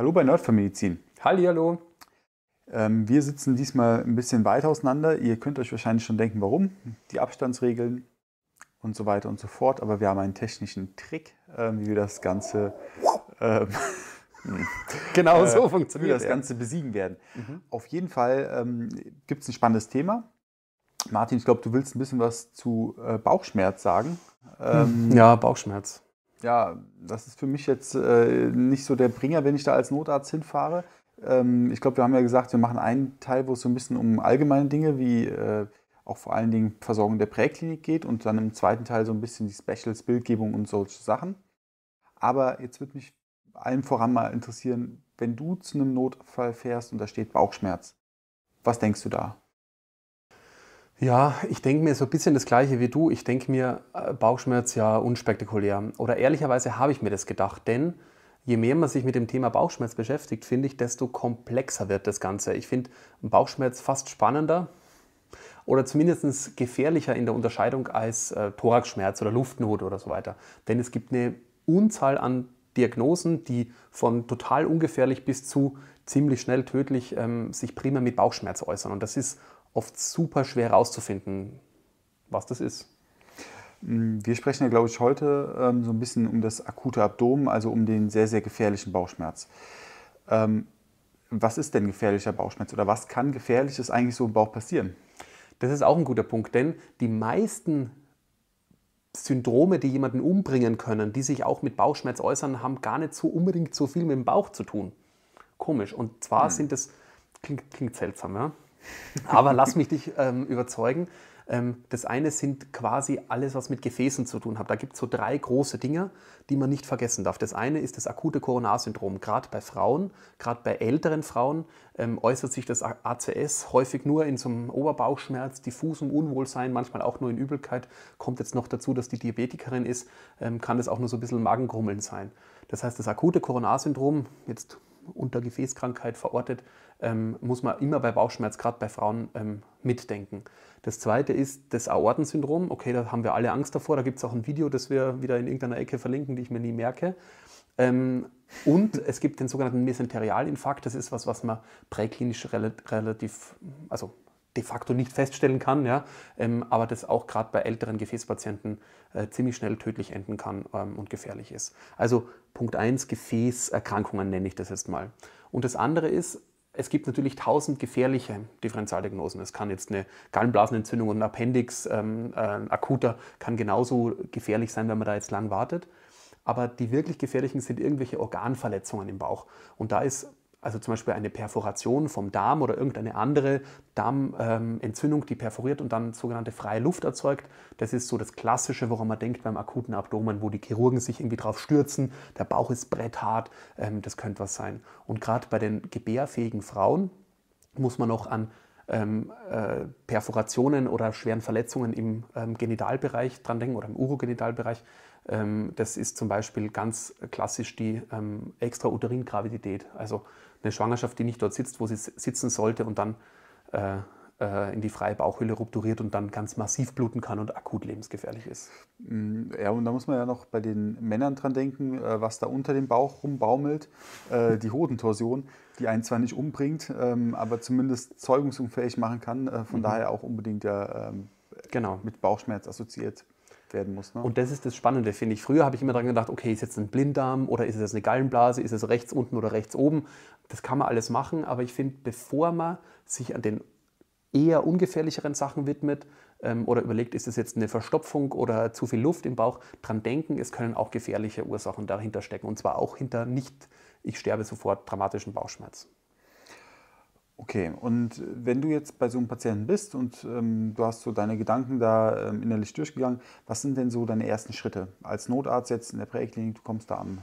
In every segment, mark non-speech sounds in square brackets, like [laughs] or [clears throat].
Hallo bei Nordfamilizin. Hallihallo. Ähm, wir sitzen diesmal ein bisschen weit auseinander. Ihr könnt euch wahrscheinlich schon denken, warum. Die Abstandsregeln und so weiter und so fort. Aber wir haben einen technischen Trick, ähm, wie wir das Ganze. Ähm, [laughs] genau äh, so funktioniert. Wie wir das Ganze besiegen werden. Mhm. Auf jeden Fall ähm, gibt es ein spannendes Thema. Martin, ich glaube, du willst ein bisschen was zu äh, Bauchschmerz sagen. Ähm, hm. ja, Bauchschmerz ja, das ist für mich jetzt äh, nicht so der Bringer, wenn ich da als Notarzt hinfahre. Ähm, ich glaube, wir haben ja gesagt, wir machen einen Teil, wo es so ein bisschen um allgemeine Dinge wie äh, auch vor allen Dingen Versorgung der Präklinik geht und dann im zweiten Teil so ein bisschen die Specials, Bildgebung und solche Sachen. Aber jetzt würde mich allen voran mal interessieren, wenn du zu einem Notfall fährst und da steht Bauchschmerz, was denkst du da? Ja, ich denke mir so ein bisschen das Gleiche wie du. Ich denke mir, äh, Bauchschmerz ja unspektakulär. Oder ehrlicherweise habe ich mir das gedacht, denn je mehr man sich mit dem Thema Bauchschmerz beschäftigt, finde ich, desto komplexer wird das Ganze. Ich finde Bauchschmerz fast spannender oder zumindest gefährlicher in der Unterscheidung als äh, Thoraxschmerz oder Luftnot oder so weiter. Denn es gibt eine Unzahl an Diagnosen, die von total ungefährlich bis zu ziemlich schnell tödlich ähm, sich prima mit Bauchschmerz äußern. Und das ist oft super schwer herauszufinden, was das ist. Mm, wir sprechen ja, glaube ich, heute ähm, so ein bisschen um das akute Abdomen, also um den sehr, sehr gefährlichen Bauchschmerz. Ähm, was ist denn gefährlicher Bauchschmerz oder was kann gefährliches eigentlich so im Bauch passieren? Das ist auch ein guter Punkt, denn die meisten Syndrome, die jemanden umbringen können, die sich auch mit Bauchschmerz äußern, haben gar nicht so unbedingt so viel mit dem Bauch zu tun. Komisch. Und zwar hm. sind das, klingt, klingt seltsam, ja? Aber lass mich dich ähm, überzeugen. Ähm, das eine sind quasi alles, was mit Gefäßen zu tun hat. Da gibt es so drei große Dinge, die man nicht vergessen darf. Das eine ist das akute Koronarsyndrom. Gerade bei Frauen, gerade bei älteren Frauen ähm, äußert sich das ACS häufig nur in so einem Oberbauchschmerz, diffusem Unwohlsein, manchmal auch nur in Übelkeit. Kommt jetzt noch dazu, dass die Diabetikerin ist, ähm, kann das auch nur so ein bisschen Magengrummeln sein. Das heißt, das akute Koronarsyndrom, jetzt unter Gefäßkrankheit verortet, ähm, muss man immer bei Bauchschmerz, gerade bei Frauen, ähm, mitdenken. Das zweite ist das Aortensyndrom. Okay, da haben wir alle Angst davor. Da gibt es auch ein Video, das wir wieder in irgendeiner Ecke verlinken, die ich mir nie merke. Ähm, und es gibt den sogenannten Mesenterialinfarkt. Das ist was, was man präklinisch relativ, also de facto nicht feststellen kann, ja, ähm, aber das auch gerade bei älteren Gefäßpatienten äh, ziemlich schnell tödlich enden kann ähm, und gefährlich ist. Also Punkt 1, Gefäßerkrankungen nenne ich das jetzt mal. Und das andere ist, es gibt natürlich tausend gefährliche Differentialdiagnosen. Es kann jetzt eine Gallenblasenentzündung und ein Appendix ähm, äh, akuter, kann genauso gefährlich sein, wenn man da jetzt lang wartet. Aber die wirklich gefährlichen sind irgendwelche Organverletzungen im Bauch. Und da ist also zum Beispiel eine Perforation vom Darm oder irgendeine andere Darmentzündung, ähm, die perforiert und dann sogenannte freie Luft erzeugt. Das ist so das Klassische, woran man denkt beim akuten Abdomen, wo die Chirurgen sich irgendwie drauf stürzen, der Bauch ist bretthart, ähm, das könnte was sein. Und gerade bei den gebärfähigen Frauen muss man noch an ähm, äh, Perforationen oder schweren Verletzungen im ähm, Genitalbereich dran denken oder im Urogenitalbereich, ähm, das ist zum Beispiel ganz klassisch die ähm, Extrauterin-Gravidität, also eine Schwangerschaft, die nicht dort sitzt, wo sie sitzen sollte und dann äh, äh, in die freie Bauchhülle rupturiert und dann ganz massiv bluten kann und akut lebensgefährlich ist. Mm, ja, und da muss man ja noch bei den Männern dran denken, äh, was da unter dem Bauch rumbaumelt, äh, die Hodentorsion, die einen zwar nicht umbringt, ähm, aber zumindest zeugungsunfähig machen kann, äh, von mhm. daher auch unbedingt ja ähm, genau. mit Bauchschmerz assoziiert werden muss. Ne? Und das ist das Spannende, finde ich. Früher habe ich immer daran gedacht, okay, ist jetzt ein Blinddarm oder ist es eine Gallenblase, ist es rechts unten oder rechts oben. Das kann man alles machen, aber ich finde, bevor man sich an den eher ungefährlicheren Sachen widmet ähm, oder überlegt, ist es jetzt eine Verstopfung oder zu viel Luft im Bauch, dran denken, es können auch gefährliche Ursachen dahinter stecken und zwar auch hinter nicht, ich sterbe sofort, dramatischen Bauchschmerz. Okay, und wenn du jetzt bei so einem Patienten bist und ähm, du hast so deine Gedanken da ähm, innerlich durchgegangen, was sind denn so deine ersten Schritte? Als Notarzt jetzt in der Präklinik, du kommst da an.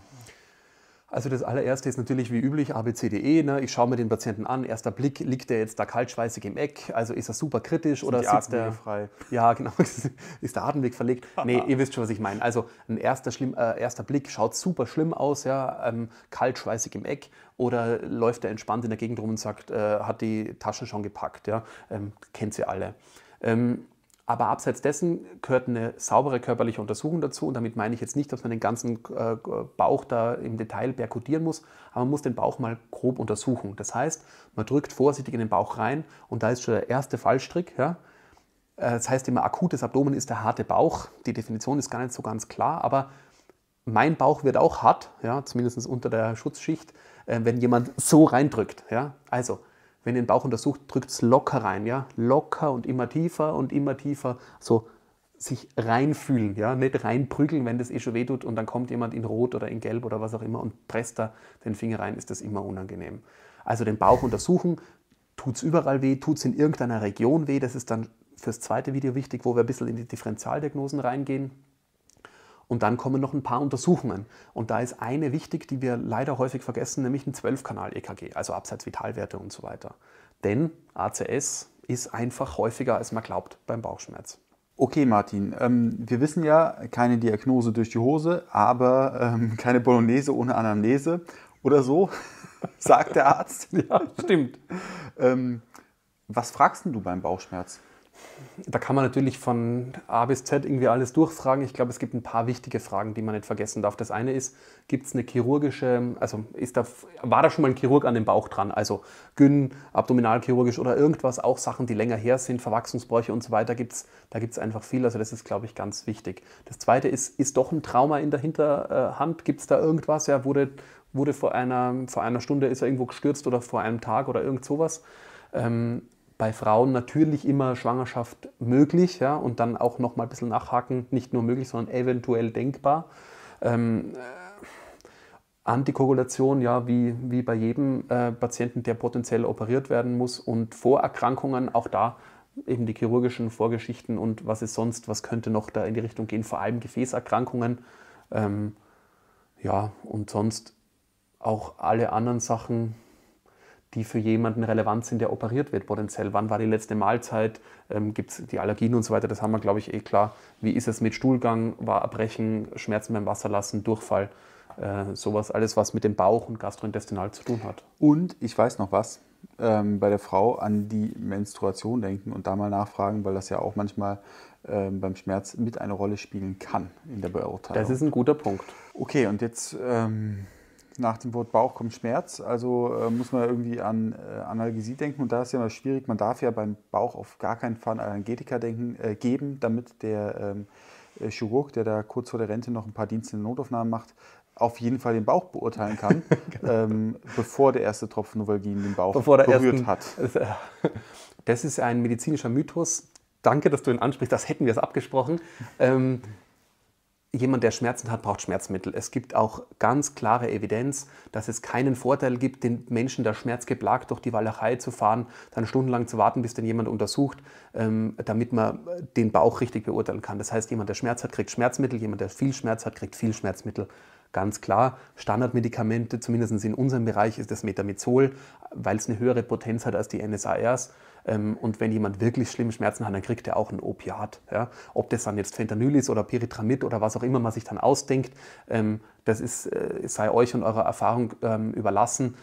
Also das allererste ist natürlich wie üblich ABCDE. Ne? Ich schaue mir den Patienten an. Erster Blick, liegt der jetzt da kaltschweißig im Eck? Also ist er super kritisch Sind oder die sitzt er frei? Ja, genau. [laughs] ist der Atemweg verlegt? nee, [laughs] ihr wisst schon, was ich meine. Also ein erster, schlimm, äh, erster Blick schaut super schlimm aus, ja, ähm, kaltschweißig im Eck. Oder läuft er entspannt in der Gegend rum und sagt, äh, hat die Taschen schon gepackt? Ja? Ähm, kennt sie alle. Ähm, aber abseits dessen gehört eine saubere körperliche Untersuchung dazu. Und damit meine ich jetzt nicht, dass man den ganzen äh, Bauch da im Detail perkutieren muss, aber man muss den Bauch mal grob untersuchen. Das heißt, man drückt vorsichtig in den Bauch rein und da ist schon der erste Fallstrick. Ja? Äh, das heißt immer, akutes Abdomen ist der harte Bauch. Die Definition ist gar nicht so ganz klar, aber mein Bauch wird auch hart, ja? zumindest unter der Schutzschicht, äh, wenn jemand so reindrückt. Ja? Also, wenn ihr den Bauch untersucht, drückt es locker rein, ja, locker und immer tiefer und immer tiefer, so sich reinfühlen, ja, nicht reinprügeln, wenn das eh schon wehtut und dann kommt jemand in Rot oder in Gelb oder was auch immer und presst da den Finger rein, ist das immer unangenehm. Also den Bauch untersuchen, tut es überall weh, tut es in irgendeiner Region weh, das ist dann fürs zweite Video wichtig, wo wir ein bisschen in die Differentialdiagnosen reingehen. Und dann kommen noch ein paar Untersuchungen. Und da ist eine wichtig, die wir leider häufig vergessen, nämlich ein 12-Kanal-EKG, also abseits Vitalwerte und so weiter. Denn ACS ist einfach häufiger, als man glaubt beim Bauchschmerz. Okay, Martin, ähm, wir wissen ja, keine Diagnose durch die Hose, aber ähm, keine Bolognese ohne Anamnese oder so, [laughs] sagt der Arzt. ja, stimmt. Ähm, was fragst du beim Bauchschmerz? da kann man natürlich von A bis Z irgendwie alles durchfragen. Ich glaube, es gibt ein paar wichtige Fragen, die man nicht vergessen darf. Das eine ist, gibt es eine chirurgische, also ist da, war da schon mal ein Chirurg an dem Bauch dran? Also Gyn, abdominalchirurgisch oder irgendwas, auch Sachen, die länger her sind, Verwachsungsbräuche und so weiter, gibt's, da gibt es einfach viel. Also das ist, glaube ich, ganz wichtig. Das zweite ist, ist doch ein Trauma in der Hinterhand? Gibt es da irgendwas? Ja, wurde, wurde vor, einer, vor einer Stunde, ist er irgendwo gestürzt oder vor einem Tag oder irgend sowas? Ähm, bei Frauen natürlich immer Schwangerschaft möglich ja, und dann auch noch mal ein bisschen nachhaken, nicht nur möglich, sondern eventuell denkbar. Ähm, äh, Antikoagulation, ja, wie, wie bei jedem äh, Patienten, der potenziell operiert werden muss und Vorerkrankungen, auch da eben die chirurgischen Vorgeschichten und was ist sonst, was könnte noch da in die Richtung gehen, vor allem Gefäßerkrankungen. Ähm, ja, und sonst auch alle anderen Sachen, die für jemanden relevant sind, der operiert wird, potenziell. Wann war die letzte Mahlzeit? Ähm, Gibt es die Allergien und so weiter? Das haben wir, glaube ich, eh klar. Wie ist es mit Stuhlgang, war Erbrechen, Schmerzen beim Wasserlassen, Durchfall? Äh, sowas, alles, was mit dem Bauch und gastrointestinal zu tun hat. Und ich weiß noch was, ähm, bei der Frau an die Menstruation denken und da mal nachfragen, weil das ja auch manchmal ähm, beim Schmerz mit eine Rolle spielen kann in der Beurteilung. Das ist ein guter Punkt. Okay, und jetzt. Ähm nach dem Wort Bauch kommt Schmerz, also äh, muss man irgendwie an äh, Analgesie denken und da ist ja immer schwierig, man darf ja beim Bauch auf gar keinen Fall Analgetika denken, äh, geben, damit der ähm, äh, Chirurg, der da kurz vor der Rente noch ein paar Dienste in Notaufnahmen macht, auf jeden Fall den Bauch beurteilen kann, [laughs] genau. ähm, bevor der erste Tropfen Novalgin den Bauch berührt ersten, hat. [laughs] Das ist ein medizinischer Mythos. Danke, dass du ihn ansprichst, das hätten wir es abgesprochen. Ähm, jemand, der Schmerzen hat, braucht Schmerzmittel. Es gibt auch ganz klare Evidenz, dass es keinen Vorteil gibt, den Menschen, der schmerzgeplagt durch die Walachei zu fahren, dann stundenlang zu warten, bis den jemand untersucht, ähm, damit man den Bauch richtig beurteilen kann. Das heißt, jemand, der Schmerz hat, kriegt Schmerzmittel, jemand, der viel Schmerz hat, kriegt viel Schmerzmittel. Ganz klar, Standardmedikamente, zumindest in unserem Bereich, ist das Metamizol, weil es eine höhere Potenz hat als die NSARs. Ähm, und wenn jemand wirklich schlimme Schmerzen hat, dann kriegt er auch ein Opiat. Ja? Ob das dann jetzt Fentanyl ist oder Pyritramid oder was auch immer man sich dann ausdenkt, ähm, das ist, äh, sei euch und eurer Erfahrung ähm, überlassen.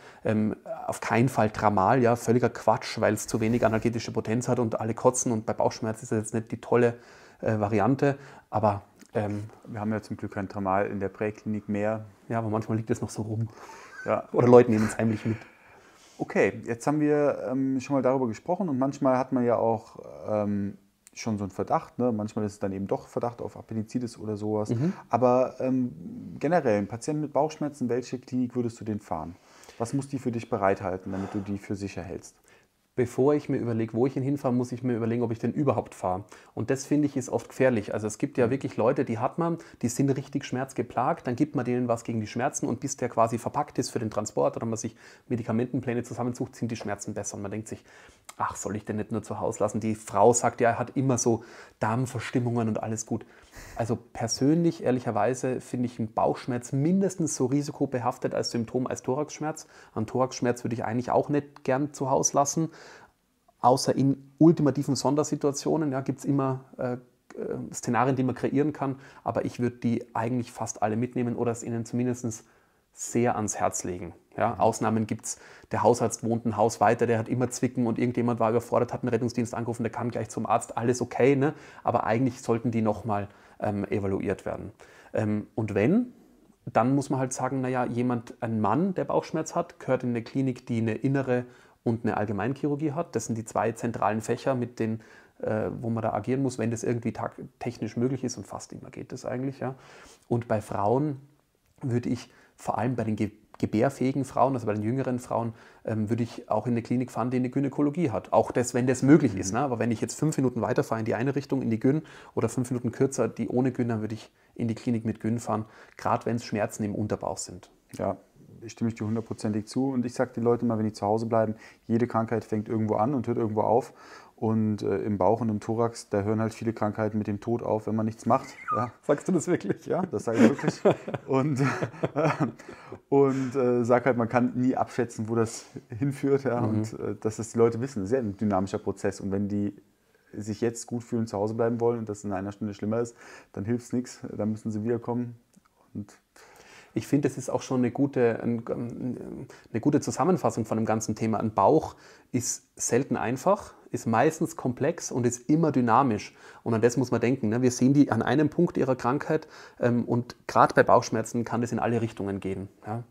Auf keinen Fall Tramal, ja, völliger Quatsch, weil es zu wenig analgetische Potenz hat und alle kotzen und bei Bauchschmerzen ist das jetzt nicht die tolle äh, Variante. Aber ähm, wir haben ja zum Glück kein Thermal in der Präklinik mehr. Ja, aber manchmal liegt das noch so rum. Ja. [laughs] Oder Leute nehmen es heimlich mit. Okay, jetzt haben wir ähm, schon mal darüber gesprochen und manchmal hat man ja auch ähm, schon so einen Verdacht. Ne? Manchmal ist es dann eben doch Verdacht auf Appendizitis oder sowas. Mhm. Aber ähm, generell, ein Patient mit Bauchschmerzen, welche Klinik würdest du den fahren? Was muss die für dich bereithalten, damit du die für sicher hältst? bevor ich mir überlege, wo ich ihn hinfahre, muss ich mir überlegen, ob ich denn überhaupt fahre. Und das finde ich ist oft gefährlich. Also es gibt ja mhm. wirklich Leute, die hat man, die sind richtig schmerzgeplagt, dann gibt man denen was gegen die Schmerzen und bis der quasi verpackt ist für den Transport oder man sich Medikamentenpläne zusammensucht, sind die Schmerzen besser. Und man denkt sich, ach, soll ich denn nicht nur zu Hause lassen? Die Frau sagt ja, er hat immer so Darmverstimmungen und alles gut. Also persönlich, ehrlicherweise, finde ich einen Bauchschmerz mindestens so risikobehaftet als Symptom als Thoraxschmerz. Einen Thoraxschmerz würde ich eigentlich auch nicht gern zu Hause lassen außer in ultimativen Sondersituationen ja, gibt es immer äh, äh, Szenarien, die man kreieren kann, aber ich würde die eigentlich fast alle mitnehmen oder es ihnen zumindest sehr ans Herz legen. Ja, mhm. Ausnahmen gibt es, der Hausarzt wohnt ein Haus weiter, der hat immer Zwicken und irgendjemand war überfordert, hat einen Rettungsdienst angerufen, der kam gleich zum Arzt, alles okay, ne? aber eigentlich sollten die nochmal ähm, evaluiert werden. Ähm, und wenn, dann muss man halt sagen, naja, jemand, ein Mann, der Bauchschmerz hat, gehört in eine Klinik, die eine innere und eine Allgemeinchirurgie hat. Das sind die zwei zentralen Fächer, mit denen, äh, wo man da agieren muss, wenn das irgendwie technisch möglich ist und fast immer geht das eigentlich. Ja. Und bei Frauen würde ich vor allem bei den Ge gebärfähigen Frauen, also bei den jüngeren Frauen, ähm, würde ich auch in eine Klinik fahren, die eine Gynäkologie hat. Auch das, wenn das möglich mhm. ist. Ne? Aber wenn ich jetzt fünf Minuten weiterfahre in die eine Richtung, in die Gyn, oder fünf Minuten kürzer, die ohne Gyn, dann würde ich in die Klinik mit Gyn fahren, gerade wenn es Schmerzen im Unterbauch sind. Ja, stimme ich dir hundertprozentig zu. Und ich sage den Leuten mal, wenn die zu Hause bleiben, jede Krankheit fängt irgendwo an und hört irgendwo auf. Und äh, im Bauch und im Thorax, da hören halt viele Krankheiten mit dem Tod auf, wenn man nichts macht. Ja. [laughs] Sagst du das wirklich? Ja, das sage ich wirklich. und äh, [laughs] und äh, sag halt, man kann nie abschätzen, wo das hinführt. Ja. Mhm. Und äh, dass das die Leute wissen, das ist ja ein dynamischer Prozess. Und wenn die sich jetzt gut fühlen, zu Hause bleiben wollen und das in einer Stunde schlimmer ist, dann hilft es nichts. Dann müssen sie wiederkommen. Und ich finde, das ist auch schon eine gute, eine gute Zusammenfassung von dem ganzen Thema. Ein Bauch ist selten einfach, ist meistens komplex und ist immer dynamisch. Und an das muss man denken. Ne? Wir sehen die an einem Punkt ihrer Krankheit ähm, und gerade bei Bauchschmerzen kann das in alle Richtungen gehen. Ja?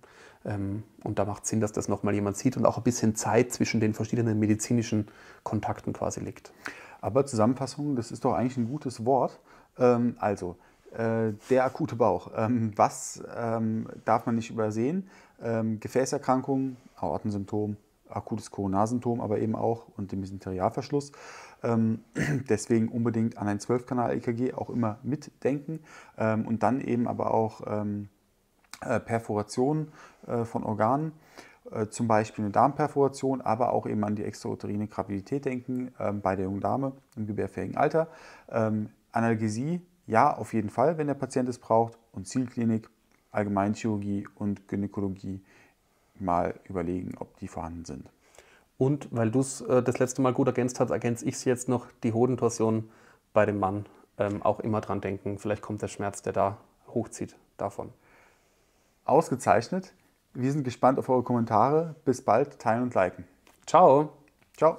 Ähm, und da macht es Sinn, dass das nochmal jemand sieht und auch ein bisschen Zeit zwischen den verschiedenen medizinischen Kontakten quasi liegt. Aber Zusammenfassung, das ist doch eigentlich ein gutes Wort. Ähm, also, äh, der akute Bauch. Ähm, mhm. was ähm, darf man nicht übersehen? Ähm, Gefäßerkrankungen, Aortensymptom, akutes Koronarsymptom, aber eben auch und dem Mesenterialverschluss. [clears throat] deswegen unbedingt an ein 12-Kanal-EKG auch immer mitdenken und dann eben aber auch äh, Perforationen äh, von Organen zum Beispiel eine Darmperforation, aber auch eben an die extrauterine Gravidität denken ähm, bei der jungen Dame im gebärfähigen Alter. Ähm, Analgesie ja, auf jeden Fall, wenn der Patient es braucht und Zielklinik, Allgemeinchirurgie und Gynäkologie mal überlegen, ob die vorhanden sind. Und weil du es äh, das letzte Mal gut ergänzt hast, ergänze ich es jetzt noch, die Hodentorsion bei dem Mann ähm, auch immer dran denken. Vielleicht kommt der Schmerz, der da hochzieht, davon. Ausgezeichnet. Wir sind gespannt auf eure Kommentare. Bis bald, teilen und liken. Ciao. Ciao.